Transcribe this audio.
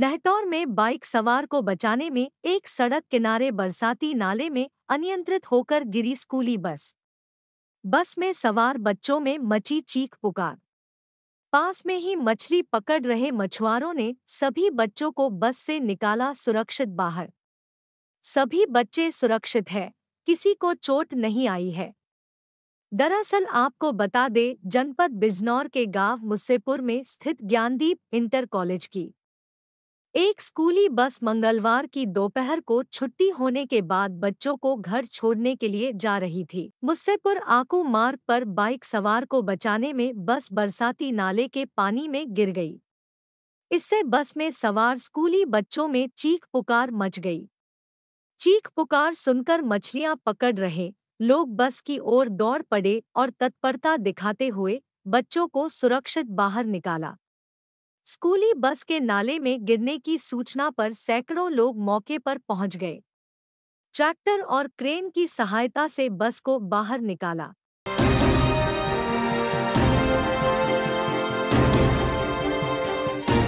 नहटौर में बाइक सवार को बचाने में एक सड़क किनारे बरसाती नाले में अनियंत्रित होकर गिरी स्कूली बस बस में सवार बच्चों में मची चीख पुकार पास में ही मछली पकड़ रहे मछुआरों ने सभी बच्चों को बस से निकाला सुरक्षित बाहर सभी बच्चे सुरक्षित हैं किसी को चोट नहीं आई है दरअसल आपको बता दे जनपद बिजनौर के गांव मुस्सेपुर में स्थित ज्ञानदीप इंटर कॉलेज की एक स्कूली बस मंगलवार की दोपहर को छुट्टी होने के बाद बच्चों को घर छोड़ने के लिए जा रही थी मुस्सेपुर आकू मार्ग पर बाइक सवार को बचाने में बस बरसाती नाले के पानी में गिर गई इससे बस में सवार स्कूली बच्चों में चीख पुकार मच गई चीख पुकार सुनकर मछलियां पकड़ रहे लोग बस की ओर दौड़ पड़े और तत्परता दिखाते हुए बच्चों को सुरक्षित बाहर निकाला स्कूली बस के नाले में गिरने की सूचना पर सैकड़ों लोग मौके पर पहुंच गए ट्रैक्टर और क्रेन की सहायता से बस को बाहर निकाला